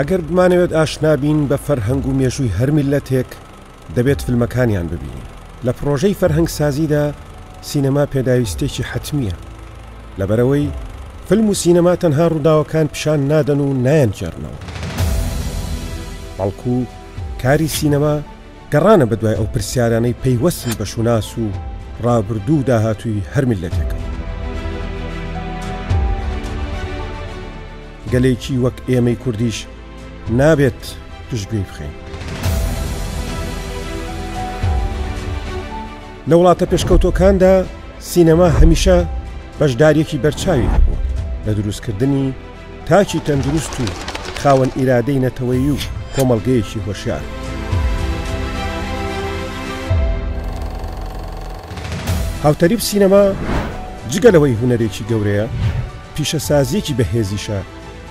ئەگەر بمانەوێت ئاشنابین بە فەرهەنگ و مێژووی هەرمیلەتێک دەبێت فلمەکانیان ببینین لە پرۆژەی فەرهەنگ سازیدا سینەما پێداویستێکی حتمیە لەبەرەوەی فلم و سینەما تەنها ڕووداوەکان پیشان نادەن و نایەن جێرنەوە بەڵکو کاری سینەما گەڕانە بەدوای ئەو پرسیارانەی پەیوەستی بە شوناس و ڕابردوو داهاتووی هەرمیلەتەکە گەلێکی وەک ئێمەی کوردیش نابێت توشگوی بخین. لە وڵاتە پێشکەوتۆکاندا سینەما هەمیشە بەشدارێکی بەرچاوی هەبوو لە دروستکردنی تاچی تەندروست و خاوەن ئیرادەی نەتەوەی و کۆمەلگەیەکی هۆشیار. هاوتەریب سینەما جگەلەوەی هوەرێکی گەورەیە پیشەسازیەکی بەهێزیشە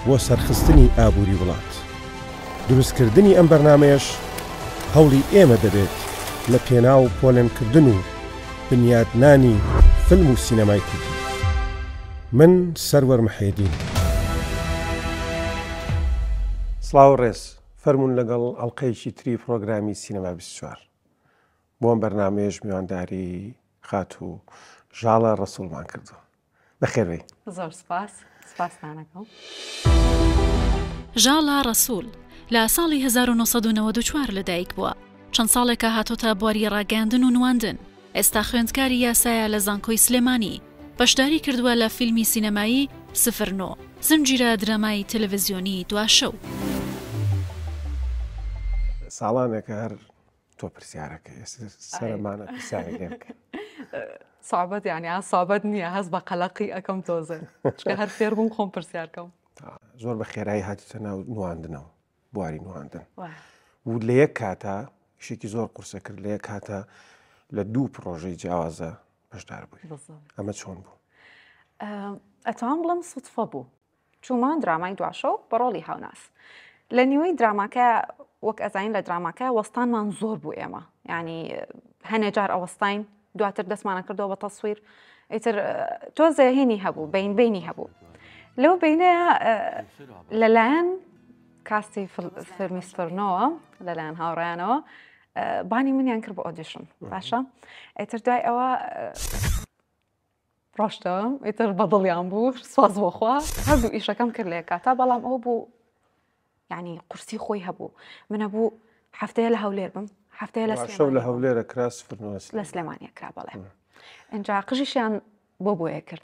بۆ سەرخستنی ئابووری وڵات. دروستکردنی ئەم بەرنمەیەش هەوڵی ئێمە دەبێت لە پێنا و پۆلێنکردن و بنیادنانی فلم و سینەمای کوردی من سەروەر محێدین سلااو ڕێز فەرمونون لەگەڵ ئەڵلقەیەکی تری پرۆگرامی سینەما بچوار بۆ ئەم بەرنمەیەش میوانداری خات و ژاڵە ڕسوڵمان کردو بەخێڕی زۆر سپاس سپاسانەکەم ژاڵە ڕسوول لە ساڵی 1994 لەدایک بووە چەند ساڵێکە هاتۆتە بواری ڕاگەاندن و نواندن ئێستا خوێندکاری یاسایە لە زانکۆی سلێمانی بەشداری کردووە لە فیلمی سینەمایی سفرنۆ زمجیرە درامای تەلەڤزیۆنی دواشەو ساڵانێکە هەر تۆ پرسیارەکە سەرمانە سابەت یانی سابەت نییە هەست بە قەلقی ئەەکەم تۆزن هەر فێربووم خۆم پرسیارکەم زۆر بە خێرایی هاتیتە ناو نواندنەوە بواری نواندن و لە یەک کاتا شێکی زۆر قورسە کرد لە یەک کاتە لە دوو پرۆژەی جیاوازە بەشدار بووی ئەمە چۆن بوو ئەتوان بڵم سوتفە بوو چومان درامای دواشە بەڕۆڵی هاوناس لە نیوەی دراماکە وەک ئەزین لە دراماکە وەستانمان زۆر بوو ئێمە ینی هەنێجار ئەوەستین دواتر دەستمانە کردەوە بە تەسویر ئیتر تۆ زەهێنی هەبوو بین بینی هەبوو لەو بینەیە لەلایەن كاستي في في مستر نوا لالان هاورانو آه، باني من ينكر باوديشن باشا اتر دعي اوا آه، روشتا اتر بضل يامبو سواز وخوا هذو ايشا كم كر ليكا بلام او بو يعني قرسي خوي هابو من ابو حفتي لها ولير بم حفتي لها سليمانيا شو لها ولير كراس في نوا سليمانيا كراب الله انجا قجيش يعني بو بو يكر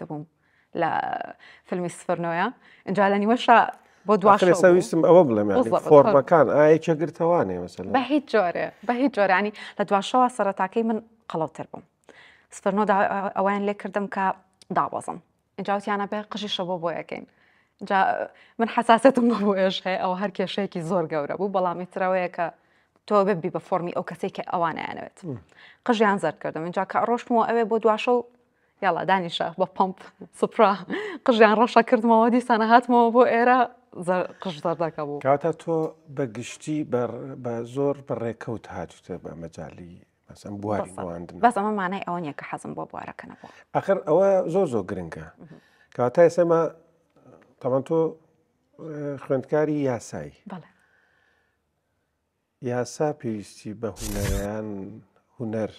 لا فيلم سفرنويا انجا لاني وشا بۆ دواشەویستم ئەوە بڵێ فۆرمەکان ئاەکە گرتەوانێ مەسل بە هیچ جۆرێ بە هیچ جۆرانی لە دواشەوە سەرەتاکەی من قەڵەوتەر بووم سپەرنۆ ئەویان لێ کردم کە داوەزم جاوتیانە بێ قژیشەوە بۆ یەکەین من حساستم بۆ ئێش هەیە ئەو هەر کێشەیەکی زۆر گەورە بوو بەڵامی ترەوەیە کە تۆ ببی بە فۆمی ئەو کەسێک کە ئەوانیانەوێت قژیان زەر کردم اینجا کە ڕۆشتمەوە ئەوێ بۆ دواشە و یاڵا دانیشە بە پمپ سپرا قژیان ڕۆشە کردمەوە دیسانە هاتمەوە بۆ ئێرە قش زەردەکە بوو کاتە تۆ بە گشتی بە زۆر بەڕێکەوت هاتوتە بە مەجای مەسم بواریواندن بەس ئەمە مانای ئەوە نیە کە حەزم بۆ بوارەکەنەوە ئەخر ئەوە زۆر زۆر گرنگە کاتا ئێسەمە تەمان تۆ خوێندکاری یاسایی یاسا پێویستی بە هوەیان هوەر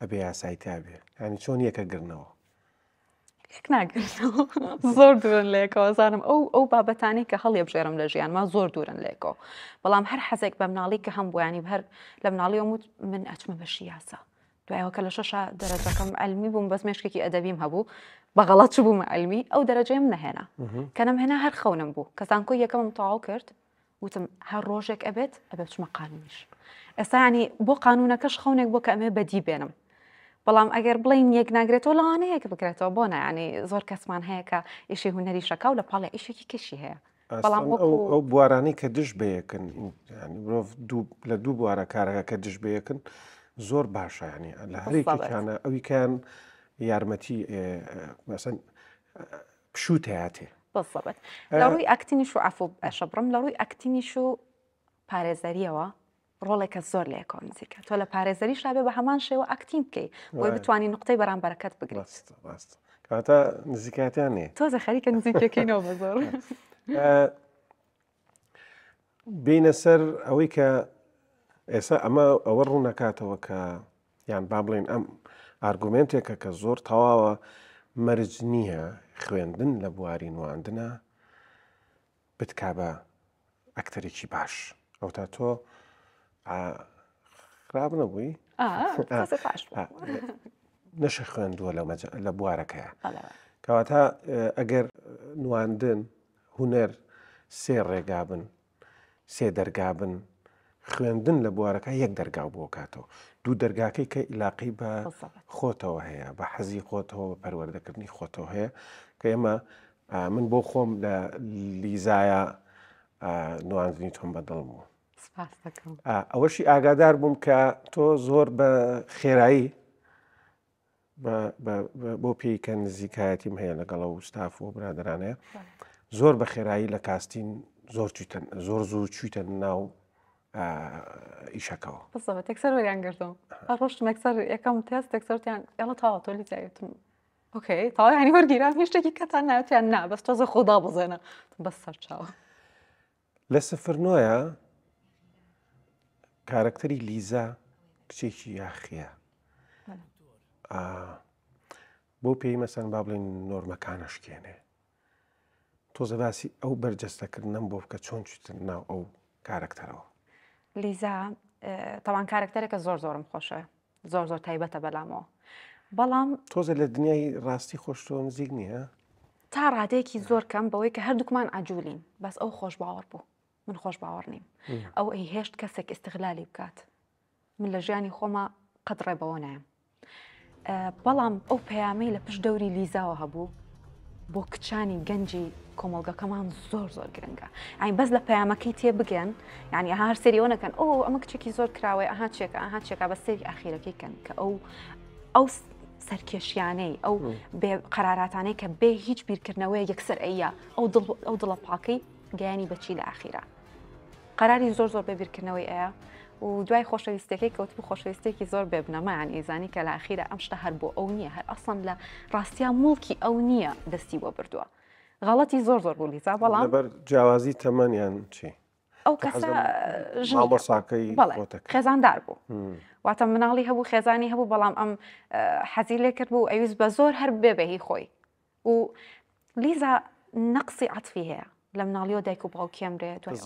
ئەبێ یاسایی تابێ ینی چۆن یەکە گرنەوە پێک ناگرێتەوە زۆر دوورن لێکەوە زانم ئەو ئەو بابەتانی کە هەڵێ بژێرم لە ژیانما زۆر دوورن لێکەوە بەڵام هەر حەزێک بە مناڵی کە هەم بۆیانی هەر لە مناڵیەوەموت من ئەچمە بەشی یاسە دوایەوە کە لە شەش دەرەجەکەم ئەلمی بووم بەس مێشکێکی ئەدەبیم هەبوو بەغەڵات چ بوومە ئەلمی ئەو دەرەجێم نەهێنا کەنم هێنا هەر خەونم بوو کەسان کۆی یەکەمم تەواو کرد وتم هەر ڕۆژێک ئەبێت ئەبێت چمە قانونیش ئێستا ینی بۆ قانونەکەش خەونێک بۆ کە ئەمێ بەدی بێنم بەڵام ئەگەر بڵین یەک ناگرێتەوە لەوانەیەک بکرێتەوە بۆ نایانی زۆر کەسمان هەیەکە ئیشی هوەری شەکە و لە پاڵێ ئیشێکی کشی هەیە بەڵام ئەو بوارانی کە دش بەیەکن مرۆڤ لە دوو بوارە کارەکە کە دش بەیەکن زۆر باشیانی لە هەرێکیانە ئەویکان یارمەتی مەسەن پشوت هاتێ بەڵ لەڕووی ئەکتینیش و ئافۆ شەبرم لەڕووی ئەکتینیش و پارێزەریەوە ڕۆڵێکە زۆر لێ کۆمزیکە تۆ لە پارێزەری شابێ بە هەمان شێوە ئەکتین بکەیت بۆی بتانی نقطەی بەرامبەرەکەت بگریت کاتە نزیکاتیانێ تۆزە خەریکە نزیکەکەینەوە بە زۆر بینە سەر ئەوەی کە ئێستا ئەمە ئەوە ڕوو نکاتەوە کە یان با بڵێن ئەم ئارگومنتێکە کە زۆر تەواوە مەرج نییە خوێندن لە بواری نواندنە بتکا بە ئەکتەرێکی باش ئەو تا تۆ خراپ نەبووی نەشە خوێندووە لە لە بوارەکەیە کەواتە ئەگەر نواندن هوەر سێ ڕێگابن سێ دەرگابن خوێندن لە بوارەکە یەک دەرگاو بۆ کاتەوە دوو دەرگاکەی کە عیلاقی بە خۆتەوە هەیە بە حەزی خۆتەوە بە پەروەردەکردنی خۆتەوە هەیە کە ئێمە من بۆ خۆم لە لیزایە نواندنی تۆم بەدڵم بوو ئەوەشی ئاگادار بووم کە تۆ زۆر بە خێرایی بۆ پێیکە نزیکایەتیم هەیە لەگەڵ و ستاف و برادرانەیە زۆر بە خێرایی لە کاستین زۆر زۆر زوو چیتە ناو ئیشەکەەوە تێکسەر وەریان گردم ڕۆشت مەکسەر یەکەم تست تێکسەرتیان ئێڵە تاوا تۆلی زایتم ئۆکەی تاوانی وەرگیرا هیچشتێکی کەتان ناوتیان نا بەس تۆزە خۆدا بزێنە بەس سەر چاوە لە سفرنۆیە کارکتەری لیزا کچێکی یاخە بۆ پێی مەسەن با بڵین نۆرمەکانە شکێنێ تۆزە باسی ئەو بەرجەستەکردنم بۆ بکە چۆن چتر ناو ئەو کارکتەرەوە لیزا تاوان کارکتەرێکە زۆر زۆرم خۆشە زۆر زۆر تایبەتە بەلامەوە بەڵام تۆزە لە دنیای ڕاستی خۆشتۆ نزیک نییە؟ تا ڕادێکی زۆر کەم بەوەی کە هەردووکمان ئاجوولین بەس ئەو خۆش باوەڕ بوو من خۆش باوەڕ نیم ئەو ئەی هێشت کەسێک استغلالی بکات من لە ژیانی خۆمە قەدڕێ بەوە نایم بەڵام ئەو پەیامەی لە پشت دەوری لیزاوە هەبوو بۆ کچانی گەنجی کۆمەلگەکەمان زۆر زۆر گرنگە ئاین بەس لە پەیامەکەی تێ بگەن یعنی هەر سریەوە نەکەن ئەو ئەمە کچێکی زۆر کراوەی ئەها چێکە ئەها چێکە بە سەری ئاخیرەکەیکەن کە ئەو ئەو سەرکێشیانەی ئەو قەراراتانەی کە بێ هیچ بیرکردنەوەی یەکسەر ئەیە ئەو دڵە پاکەی گیانی بەچی لە ئاخیرە. قراری زور زور زۆر بەبیرکردنەوەی ایا و دوای که خۆشەویستەکەی کەوتبوو خۆشەویستێکی زور بێبنەمایان ئێزانی یعنی لە اخیرە ئەمشتە امشت هر بو اونیه هر اصلا لە راستیا ملکی اونیه دستی و وە غلطی زور زور بولی بوو لیزا بەڵام جوازی تمن یعنی چی؟ ئەو کەسە ژڵبەساکەی خێزاندار دار بو مناڵی منالی هبو هەبوو هبو بلام ام لێ کرد بو ایوز بزور هر ببهی خوی و لیزا نقصی عطفی هەیە لە مناڵیۆ دایک و باوکیم رێت ڕێگەی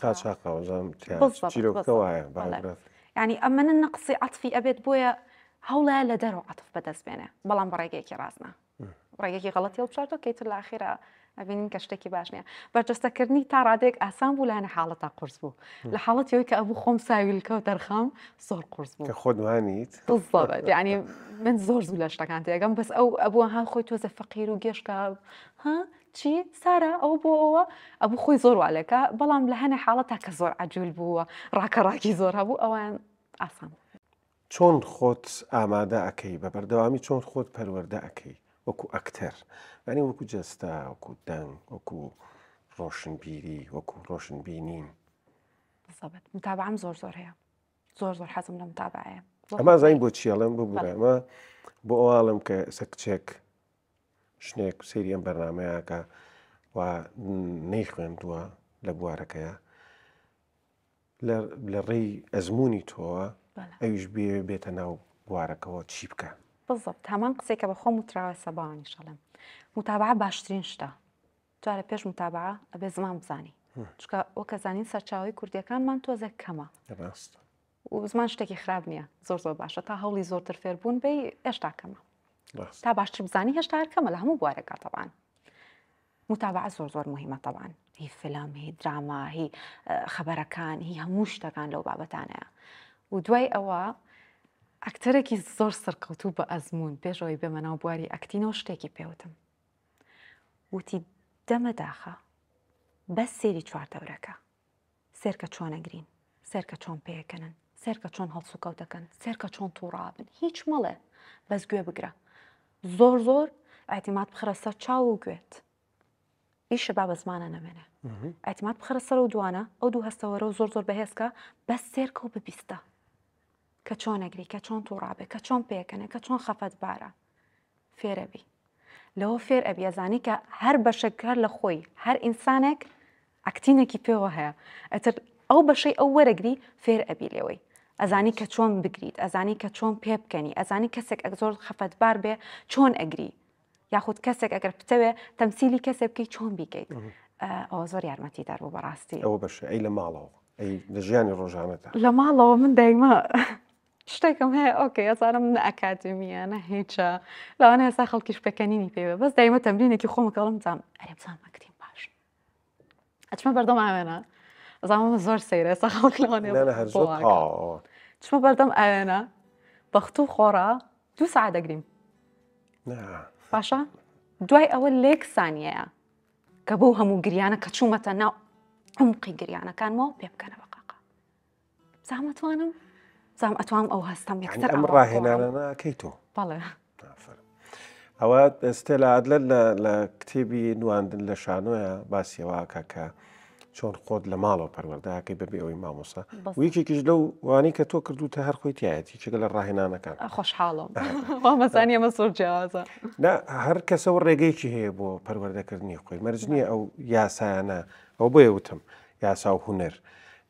قاچاقەوەزانیرۆکەوەە ینی ئەم منە نەقسی عاتفی ئەبێت بۆیە هەوڵە لە دەرەوە عاتف بەدەست بێنێ بەڵام بە ڕێگەیەکی ڕازنا ڕێگەکی غڵەتی و بشارەوە کەیتر لە ئاخرە ئەبینین کە شتێکی باش نیە بەرجەستەکردنی تا ڕادێک ولا أنا لاەنە قرص بو لحالة لە حاڵەتەوەی خم ساوي خۆم ساویلکە و قرص بو قرس بوو بالضبط يعني من زور زولاش لە شتەکان تێگەم بەس ئەو ئەبووە ها خۆی تۆزە فەقیر كاب ها چی سارە ئەو بۆ ئەوە ئەبوو خۆی زۆر والەکە بەڵام لە هەنە حاڵەتا کە زۆر عجول بووە ڕاکەڕاکی زۆر هەبوو ئەوان ئاسان چۆن خۆت ئامادە ئەەکەی بە بەردەوامی چۆن خۆت پەروەەردە ئەەکەی وەکو ئەکتەر ئەنی وەکو جەستا وەکو دەنگ وەکو ڕۆشنبیری وەکو ڕۆشنبینی بەڵێت متابعام زۆر زۆر هەیە زۆر زۆر حەزم لە متابعەیە ئەما زین بۆ چیاڵم ببووە ئەمە بۆ ئەوواڵم کە سە کچێک شنێک سری ئەم بەرنمەیەکە و نەیخوێندووە لە بوارەکەیە لە ڕێی ئەزمموی تۆوە ئەوش بێ بێتە ناو بوارەکەەوە چی بکە بزبط هەمان قسێکە بە خۆم وتراوە سەبانی شەڵم متابع باشترین شتە جارە پێش متابع ئەبێ زمان بزانی چکە ئەو کەزانین سەرچاوی کوردیەکانمان تۆزە کەمە ڕاست و زمان شتێکی خراپ نییە زۆر زۆر باشە تا هەوڵی زۆرتر فێربوون بی ئێشتا کەمە تا باشتر بزانی هێشتار کەمە لە هەموو بوارەکە تەبان متابعە زۆر زۆر مهمە تەبان هی فلم هی دراما هی خبرەکان هی هەموو شتەکان لەو بابەتانەیە و دوای ئەوە ئەکتەرێکی زۆر سەرکەوتوو بە ئەزمون پێشەوەی بێمەناو بواری ئەکتینەوە شتێکی پێوتم وتی دەمەداخە بەس سێری چواردەورەکە سێرکە چۆنەگرین سەرکە چۆن پێەکەنن سەرکە چۆن هەڵسوکەوتەکەن سەرکە چۆن تووڕابن هیچ مەڵێ بەس گوێ بگرە زۆر زۆر ئاعتیمات بخرە سەر چاو و گوێت ئیشە با بە زمانە نەمێنێ ئاعتیمات بخرە سەر و دوانە ئەو دوو هەستەوەرە و زۆر زۆر بەهێزکە بەس سێرکە و ببیستە کە چۆن ئەگری کە چۆن تووڕابێ کە چۆن پێکەنە کە چۆن خەفەت بارە فێرەبی لەوە فێر ئەبیێزانی کە هەر بەشەکار لە خۆی هەر ئینسانێک ئەکتینێکی پێوە هەیە ئەتر ئەو بەشەی ئەو وەرەگری فێر ئەبی لێەوەی ئەزانی کە چۆن بگریت ئەزانی کە چۆن پێ بکەنی ئەزانی کەسێک ئەک زۆر خەفەتبار بێ چۆن ئەگری یاخود کەسێک ئەگەر پتەوێ تەمسیلی کەسێک بکەیت چۆن بیکەیت ئەوە زۆر یارمەتی دار بۆ بەڕاستی ئەوە بەش ئەی لە ماڵەوە ئەی لە ژیانی ڕۆژانەتە لە ماڵەوە من دایمە شتێکم هەیە ئۆکەی ئەزانم نە ئەکاتمیانە هیچە لەوانە ئێستا خەڵکیش پێکەنینی پێوێ بەس دایمە تەمرینێکی خۆمەکەڵم جام ئەرێ بزان مەکرین باش ئەچمە بەردەماوێنە Zame zor serioz aklanıyor. Ne ne her zor. Aa. Çma berdam انا آه، آه. بخطو خورا دو ساعة دقريم نعم باشا دواي أول ليك ثانية كبوها مو قريانا كتشومة تنا عمقي قريانا كان مو بيبكنا بقاقا زعما توانم زعما أتوانم أو هستم يكتر يعني أمرا هنا أنا كيتو بلا نعم، أو استلا عدل لكتيبي نواندن لشانويا باسي واكا چۆن خۆت لە ماڵەوە پەروەرداکەی بەبێ ئەوی مامۆسا ویکێکیش لەو وانەی کە تۆ کردو تا هەر خۆی تایەتی چگە لە ڕاهێنانەکان خۆشحاڵەمەسان ئەمە سۆر جیازە هەر کەسەوە ڕێگەیکی هەیە بۆ پەروەردەکردنی خۆی مەرج نییە ئەو یاسایانە ئەو بۆ وتم یاسا و هوەر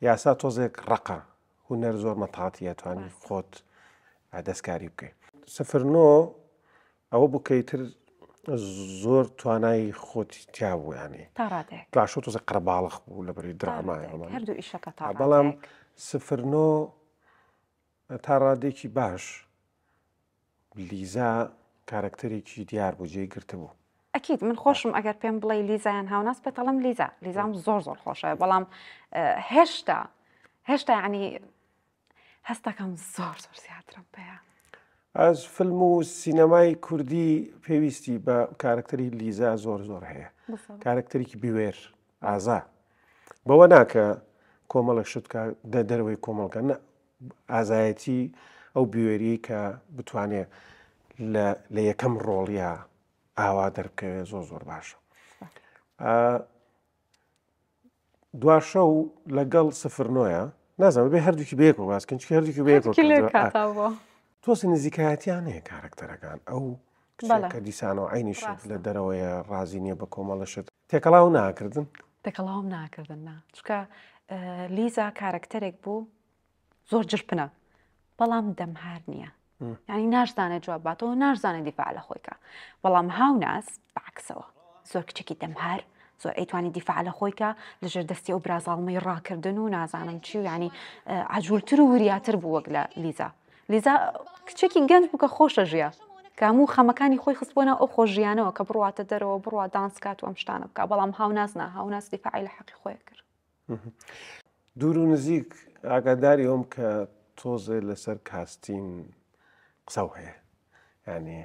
یاسا تۆزێک ڕقا هوەر زۆر مەتااتی ئەتوانی خۆت دەستکاری بکەیت سفرنۆ ئەوە بکەیتر زۆر توانای خۆتی تیاویانی پاشۆ تۆزە قەرباڵخ بوو لە بەری درامای بەڵام سفرنۆ تا ڕادێکی باش لیزا کارکتەرێکی دیار بۆ جێ گرتبوو ئەکییت من خۆشم ئەگەر پێم بڵێ لیزایان هاوناس پێتەڵم لیزا لیزام زۆر زۆر خۆشە بەڵام هێشتا هێشتا ینی هەستەکەم زۆر زۆر زیاترم پێیان ئەس فلم و سینەمای کوردی پێویستی بە کارکتەری لیزا زۆر زۆر هەیە کارکتەرێکی بوێر ئازا بەوە ناکە کۆمەڵە شت دەرەوەی کۆمەڵکە ئازایەتی ئەو بوێری کە بتوانێت لە یەکەم ڕۆڵیا ئاوا دەرکەوێت زۆر زۆر باشە دواشە و لەگەڵ سفرنۆیە نازانم بێ هەردووکی بێک و باسکن هەردووکی بێک تۆسی نزیکایەتیان هەیە کارکتەرەکان ئەو کە دیسانەوە عینیش لە دەرەوەیە ڕازی نییە بە کۆمەڵەشت تێکەڵاو ناکردن تێکەڵاوم ناکردن نا چکە لیزا کارکتەرێک بوو زۆر جرپنە بەڵام دەمهار نییە ینی ناشدانە جواباتەوە ناشزانە دیفاع لە خۆیکە بەڵام هاوناس باکسەوە زۆر کچێکی دەمهار زۆر ئەیتوانی دیفاع لە خۆیکە لەژێر دەستی و برازاڵمەی ڕاکردن و نازانم چی و ینی عجولتر و وریاتر بووەک لە لیزا لیزا کچێکی گەنج بووکە خۆشە ژیە کاموو خەمەکانی خۆی خستبوونا ئەو خۆژیانەوە کە بڕواتە دەرەوە بڕوا دانسکات و ئەم شتانە بکە بەڵام هاوناسنا هاوناس دیفاعی لە حەقی خۆی کرد دوور و نزیک ئاگاداری ئەوم کە تۆزێ لەسەر کاستین قسە هەیە ینی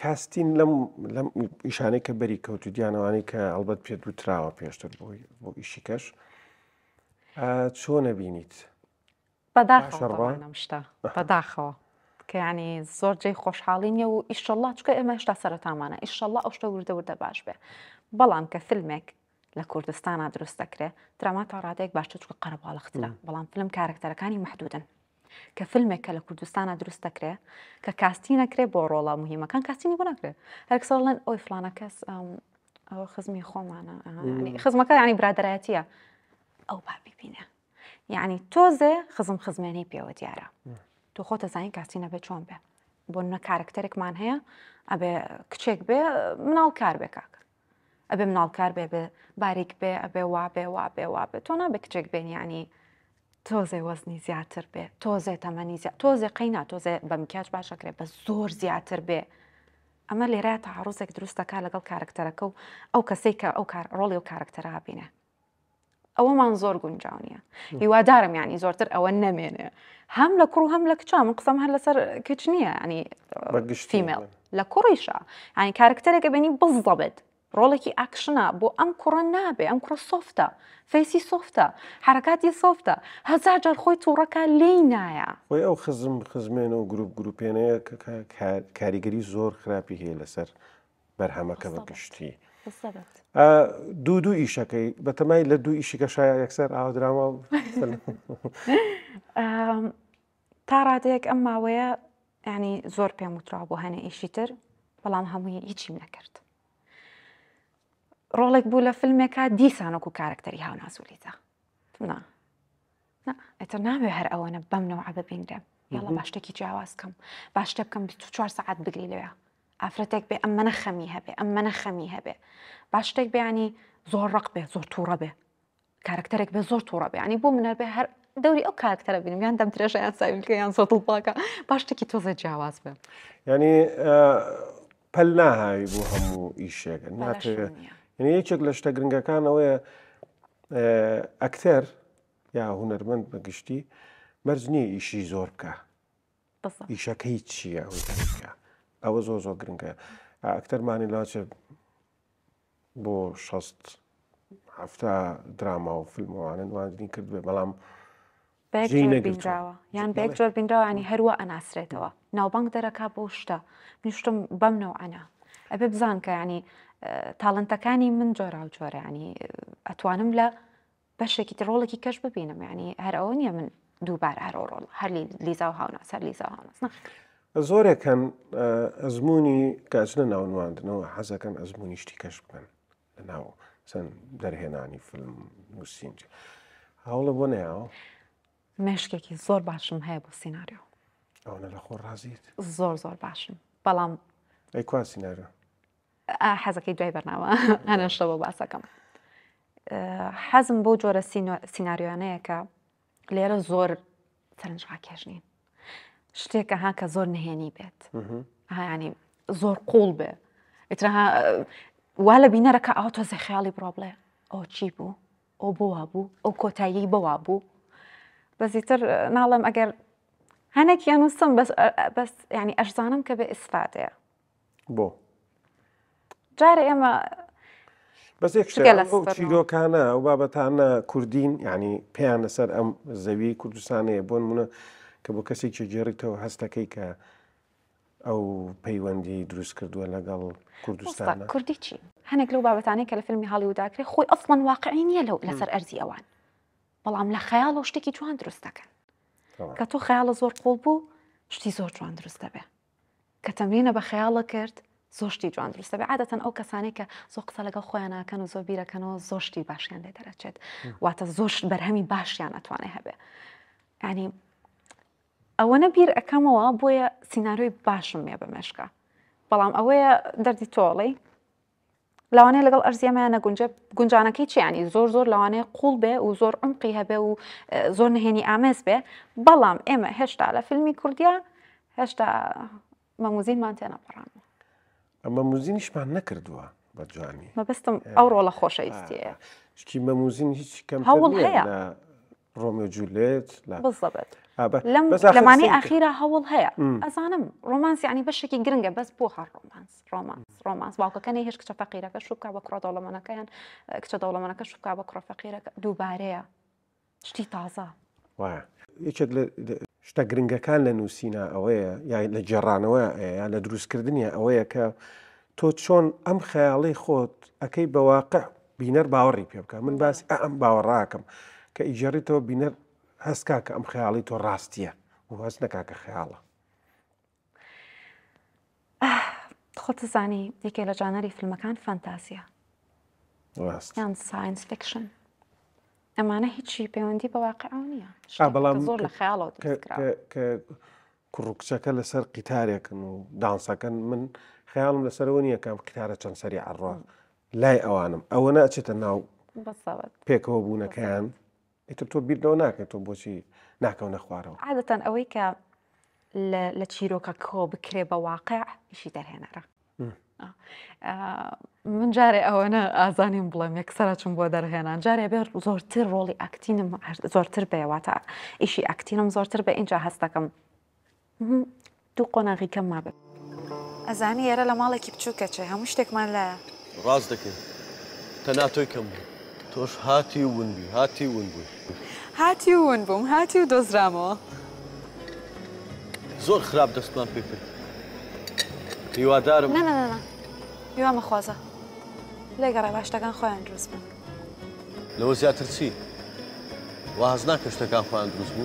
کاستین لەم لەم ئیشانەی کە بەری کەوت دییانەوانی کە ئەلبەت پێ دووتراوە پێشتر بووی بۆ ئیشیکەش چۆنە بینیت؟ بداخو طبعا مشتا بداخو يعني زور جاي خوشحالين يا وإن شاء الله شكا إما إشتا سرطة مانا إن شاء الله أشتا ورد ورد باش بي بلام كفيلمك لكردستان درست كري ترى ما تعرضيك باش تشكا قرب على اختلا بلام فيلم كاركتر كاني محدودا كفيلمك لكردستان درست كري ككاستين كري بورولا مهمة كان كاستين يبنا كري هلك صار لن أوي فلانا كاس خزمي خوم أنا يعني یعنی خزمك يعني یعنی برادراتية أو بابي بينا یعنی تۆزێ خزم خزمێنەی پێوە دیارە تۆ خۆتە زانین کاسینە بە چۆن بێ بۆ نە کارکتەرێکمان هەیە ئەبێ کچێک بێ مناڵ کار بێ کاک ئەبێ مناڵ کار بێ بێ باریک بێ ئەبێ وا بێ وا بێ وا بێ تۆ نابێ کچێک بێن ینی تۆزێ وەزنی زیاتر بێ تۆزێ تەمەنی زیات تۆزێ قینا تۆزێ بەمکیاج باشەکرێ بە زۆر زیاتر بێ. ئەمە لێرە تاعرضێک دروستەکە لەگەڵ کارکتەرەکە و ئەو کەسێک کە ئەو ڕۆڵی و کارکتەرا بینە ئەوەمان زۆر گونجاو نیە هیوادارم ینی زۆرتر ئەوە نەمێنێ هەم لە کوڕ هەم لە کچا من قسەم هەر لەسەر کچ نییە ینی فیمل لە کوڕیشە ینی کارکتەرێکە بینی بز دەبێت ڕۆڵێکی ئاکشنا بۆ ئەم کوڕە نابێ ئەم کوڕە سوفتە فەیسی سوفتە حرکاتی سوفتە هەزار جار خۆی تووڕەکە لی نایە خۆی ئەو خزم خزمێن و گروپ گروپێنەیە کاریگەری زۆر خراپی هەیە لەسەر بەرهەمەکە بەگشتی. دوو دوو ئیشەکەی بەتەمای لە دوو ئیشیکە شایە یەکسەر ئاودراوە تا ڕادەیەک ئەم ماوەیە ینی زۆر پێم وترا بۆ هەنە ئیشی تر بەڵام هەمووی هیچیم نەکرد ڕۆڵێک بوو لە فیلمێکا دیسانۆک و کارکتەری هاوناسوولیتا ئەتە نابێ هەر ئەوەنە بەمنەوە عبە بینرێم یاڵە باشتێکی جیاواز کەم باشتە بکەم 24 سعات بگری لەوێ ئافرەتێک بێ ئەم منە خەمی هەبێ ئەم منە خەمی هەبێ باش شتێک بیانی زۆر ڕق بێ بي تووڕە بێ کارکتەرێک بێ زۆر تووڕە بێ ینی بۆ منە بێ هەر دەوری ئەو کارکتەرە بینم یان دەم درێژیان ساویلکەیان سۆتڵ پاکە باشتێکی تۆزە جیاواز بێ ینی پەل ناهاوی بۆ هەموو ئیشێک ناتوێت یعنی یەکێک لە شتە گرنگەکان ئەوەیە ئەکتەر آه، یا هوەرمەند بەگشتی مەرجنی ئیشی زۆر بکە ئیشەکەی چییە ئەوە زۆ زۆ گرنگە ئەکتەرمانی لاچێ بۆ شەهفتا دراما و فیلموانە نواندنی کرد بێ بەڵام نەگرراوە یان بێک جۆر بینراوانی هەروە ئەناسرێتەوە ناوبانگ دەرەکا بۆ شتە نیشتم بەم نەوەنا ئەبێ بزان کە ینی تاڵنتەکانی من جۆرا و جۆرەیانی ئەتوانم لە بەشێکی ڕۆڵێکی کەش ببینم ینی هەر ئەوە نییە من دووبار هەرۆڕۆڵ هەر لیزا و هاوناس هەر لیزا هاوناس نەخ. زۆرێکەن ئەزمموی کەچنە ناونواندنەوە حەزەکەن ئەزمموی شتی کەش بکەن لە ناو چەند دەرهێنانی فلم نووسینج هەوڵە بۆ نیاوە مشکێکی زۆر باشم هەیە بۆ سینناریۆ ئەوە لە خۆ ڕازیت زۆر زۆر باشم بەڵام ئەی کو سینناریۆ حەزەکەی دوای بەرناوە ئەنەشتە بۆ باسەکەم حەزم بۆ جۆرە سینناریۆانەیە کە لێرە زۆر سەرنجڕاکێژنین شتێکە ها کە زۆر نهێنی بێت هاینی زۆر قوڵ بێ ئیترها وا لە بینەرەکە ئەو تۆزە خیاڵی بڕۆ بڵێ ئەو چی بوو ئەو بۆوا بوو ئەو کۆتایی بەوا بوو بەزیتر ناڵم ئەگەر هەنێک یانوسم بەس ینی ئەشزانم کە بێ ئیسفادەیە بۆ جارە ئێمە بەس چیرۆکانە ئەو بابەتانە کوردین ینی پێیان لەسەر ئەم زەوی کوردستانەیە بۆن منە کە بۆ کەسێکی جێرتەوە هەستەکەی کە ئەو پەیوەندی دروست کردووە لەگەڵ کوردستان کوردی چی هەنێک لەو بابەتانەی کە لە فیلمی هاڵیوداکرێت خۆی ئەفڵەن واقعی نییە لەو لەسەر ئەرزی ئەوان بەڵام لە خەیاڵ و شتێکی جوان دروستەکەن کە تۆ خەیاڵە زۆر قۆڵ بوو شتی زۆر جوان دروستە بێ کە تەمرینە بە خەیاڵە کرد زۆشتی جوان درستە بە عادەتەن ئەو کەسانێک کە زۆر قسە لەگەڵ خۆیان ناکەن و زۆر بیرەکەنەوە زۆشتی باشیان لێ دەرەچێت واتە زۆشت بەرهەمی باشیان ئەتوانێ هەبێ ینی ئەوەنە بیر ئەەکەمەوە بۆیە سینناروی باشم مێ بە مێشکە بەڵام ئەوەیە دەردی تۆڵی لەوانەیە لەگەڵ ئەرزیەمەیان نەگونجە گونجانەکەی چیانی زۆر زۆر لەوانەیە قوڵ بێ و زۆر عمقی هەبێ و زۆر نهێنی ئامێز بێ بەڵام ئێمە هێشتا لە فیلمی کوردیا هێشتا مەموزینمان تێنە پڕان ئەمە موزینیشمان نەکردووە بەجوانی مەبستم ئەو ڕۆڵە خۆشەویستیە شتی مەموزین هیچ کەم هەوڵ هەیە ڕۆمیۆ جولێت بڵێت لەم لەمانی ئاخیرا هەوڵ هەیە ئەزانم ڕۆمانسی ینی بەشێکی گرنگە بەس بۆ هەر ڕۆمانس ڕۆمانس ڕۆمانس باوکەکەنی هێش کچە فەقیرەکە شوکا بە کوڕ دەوڵەمەەکەیان کچە دەوڵەمەەکە شوکا بە کوڕە فەقیرەکە دووبارەیە شتی تازە یەکێک شتە گرنگەکان لە نووسینە ئەوەیە یا لە جێڕانەوە یا لە دروستکردنیە ئەوەیە کە تۆ چۆن ئەم خەیاڵی خۆت ئەەکەی بەواقع بینەر باوەڕی پێ بکە من باسی ئەم باوەڕاکەم کە ئیجارڕیتەوە بینەر هەستکا کە ئەم خەیاڵی تۆ ڕاستیە و هەست نەکاکە خەیاڵە خۆتزانی یەکێ لە جانەری فیلمەکان فەنتازیە یان ساینس فکشن ئەمانە هیچی پەیوەندی بە واقعون نییە بەڵام زۆر لە خیاڵەوە کە کوڕکچەکە لەسەر قیتارێکن و دانسەکەن من خیاڵم لەسەرەوە نییە کام قیتارە چەند سەری عڕوان لای ئەوانم ئەوە ناچێتە ناو پێکەوە بوونەکەیان ئیتر تۆ بیر لەوە ناکەیت تۆ بۆچی ناکەونە خوارەوە عادەتەن ئەوەی کە لە چیرۆکە کۆ بکرێ بە واقع ئیشی دەرهێنەرە آه. آه، من جارێ ئەوەنە ئازانیم بڵێم یەکسرە چم بۆ دەرهێنان جارێ بێ زۆرتر ڕۆڵی ئەکتینم زۆرتر بێواتە ئیشی ئەکتینم زۆرتر بە اینجا هەست دەکەم دوو قۆناغیکەم ما بێت ئەزانی ئێرە لە ماڵێکی بچووکە چێ هەموو شتێکمان لە ڕاز دەکەین تەناتۆی کەم توش هاتی بی هاتی بی هاتی بوم هاتی و دزرما زور خراب من پیپی هیوادارم نه نه نه نه یوام خوازه لگر باشتەکان خۆیان دروست اندروز لەوە زیاتر چی؟ واز نکش تکن خواه اندروز تو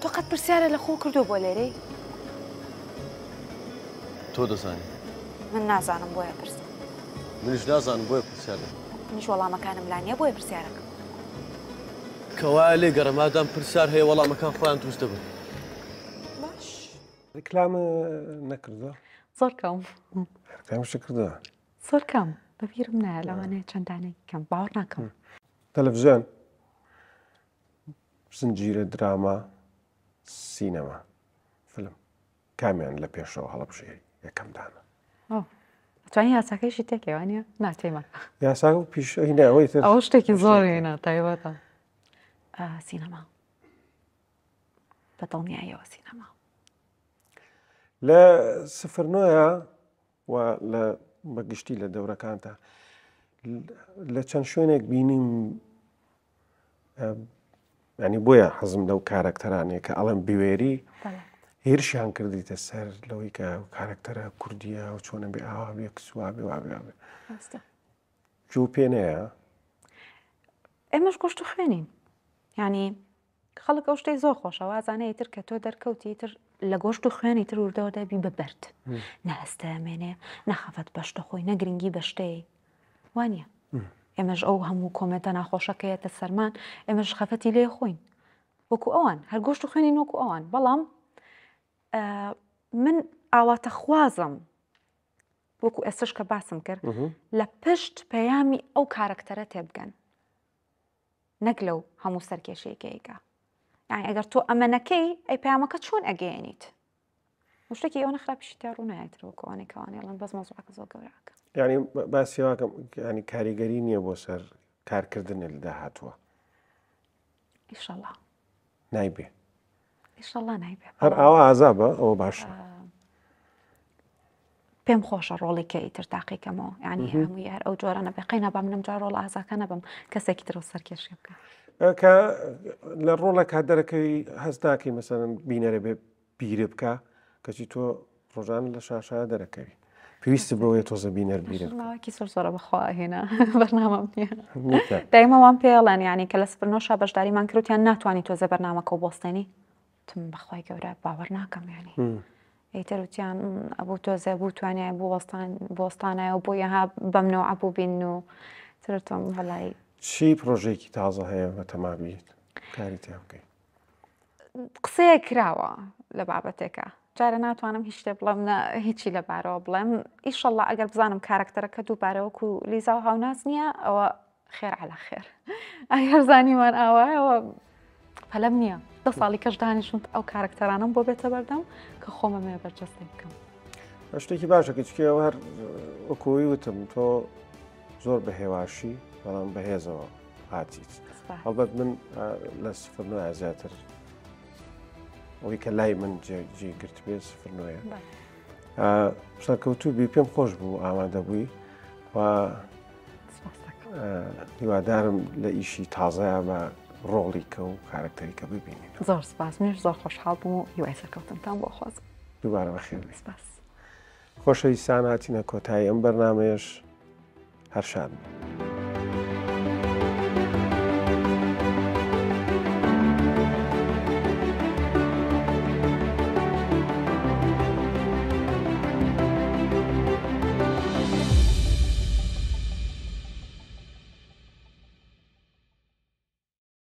تو قد پرسیاره لخو کردو کردو بۆ تو تۆ زنی؟ من نازانم بۆیە پرس منیش نازانم پرسیم پرسیارە منیش وەڵامەکانم لا نیە بۆی پرسیارەکە کەوا لێ گەڕەمادام پرسیار هەیە وەڵامەکان خۆیان تووش دەبن ڕکلامە نەکردە زۆرکەم هەرکامشە کردە زۆرکەم بەبیرم نایە لەوانەیە چەندانێک کەم باوەڕ ناکەم تەلەڤژۆن زنجیرە دراما سینەما فلم کامیان لە پێشەوە هەڵەبژێری یەکەمدانە. توانی هەسەکەیشی تێکێوانە ناتێمە یاسا و پیشەوەی ئەو شتێکی زۆرێنە تایبەتە سینەما بەدڵنیایەوە سینەما لە سفرنۆیە لە بەگشتی لە دەورەکانتە لە چەند شوێنێک بینیم ینی بۆیە حەزم لەو کارکتەرانێک کە ئەڵم بیوێری هێرشیان کردیتە سەر لەوەی کە کارکتەرە کوردیە و چۆنە بێ ئاوا بێ کسووا بێ وا بێ جو پێنەیە ئێمەش گۆشت و خوێنین ینی خەڵک ئەو شتەی زۆر خۆشەوە ئازانەی تر کە تۆ دەرکەوتی تر لە گۆشت و خوێنی تر وردەوە دەبی ببرد نەهستەمێنێ نەخافەت بەشتە خۆی نەگرنگی بە شتەی وانە ئێمەش ئەو هەموو کۆمەتە ناخۆشەکەیەتە سەرمان ئێمەش خەفەتی لێ خۆین وەکو ئەوان هەر گۆشت و خوێنی وەکو ئەوان بەڵام من ئاواتە خوازم وەکو ئێسش کە باسم کرد لە پشت پەیامی ئەو کارکتەرە تێبگەن نەک لەو هەموو سەرکێشەیەکەیگە یان ئەگەر تۆ ئەمەەکەی ئەی پامەکە چۆن ئەگەێنیت شتێکی ئەو نەخراپشی ڕوونایترەوەکوانێکوانێڵەن بەس مەزوعکە زۆر گەوراکە ینی باسیواکەم ینی کاریگەری نییە بۆ سەر کارکردنە لە داهاتوە ئیشەڵە نایبێت هەر ئاوا ئازا بە ئەوە باشە پێم خۆشە ڕۆڵێکی تر تاقیکەمەوە ینی هەمووی هەر ئەو جۆرە نەبێ قینە بام نم جار ڕۆڵ ئازاکە نەبم کەسێکی تر سەرکێشی بکە کە لە ڕۆڵێک کا دەرەکەی هەستداکی مەسەرن بینەرە بێ بیرە بکە کەچی تۆ ڕۆژان لە شاشە دەرەکەوی پێویست بەوەی تۆزە بینەر بیرەکی سەرزۆرە بەخوا هێنا بەرنامەم نیە دایمەوان پێڵەن ینی کە لە سپرنۆشا بەشداریمان کروتیان ناتوانانی تۆزە بەرنامەکە بۆستێنی تم بەخوای گەورە باوەڕ ناکەم یانی ئیترروتیان ئەبوو تۆزە بوو توانای بۆستانایە بۆ یەها بەمنەوە ئەبوو بین و ترتم هەڵایی چی پرۆژێکی تازە هەیە بە تەمابیت کاری تیاکەی قسەیە کراوە لە بابەتێکە جارە ناتوانم هیچ شتێ بڵێم نە هیچی لەبارەوە بڵێم ئیشەڵە ئەگەر بزانم کارکتەرەکە دووبارەوەکو لیزا و هاوناز نییە ئەوە خێر على خێر ئەگەر زانیوان ئاوایەوە پەلم نییە. دە ساڵی کەش دانیشت ئەو کارکتەرانم بۆ بێتە بەردەم کە خۆمە مێ بەرجەستی بکەم شتێکی باشە کچکی ئەو هەر وەکۆی وتم تۆ زۆر بە هێواشی بەڵام بەهێزەوە هاتیت ئەڵبەت من لە سفرنۆە زیاتر ئەوی کە لای من جێگررت بێ سفرنۆیە سەرکەوتو بی پێم خۆش بوو ئامادە بووی و هیوادارم لە ئیشی تازایە بە ڕۆڵی کە و کارکتەریکە ببینین زۆر سپاس منش زۆر خۆشحاڵ بوو و یوای سەرکەوتنتان بۆ خۆز دووبارە بەخێ سپاس خۆشەویستان هاتیینە کۆتایی ئەم بەرنمەیەش هەر شاد.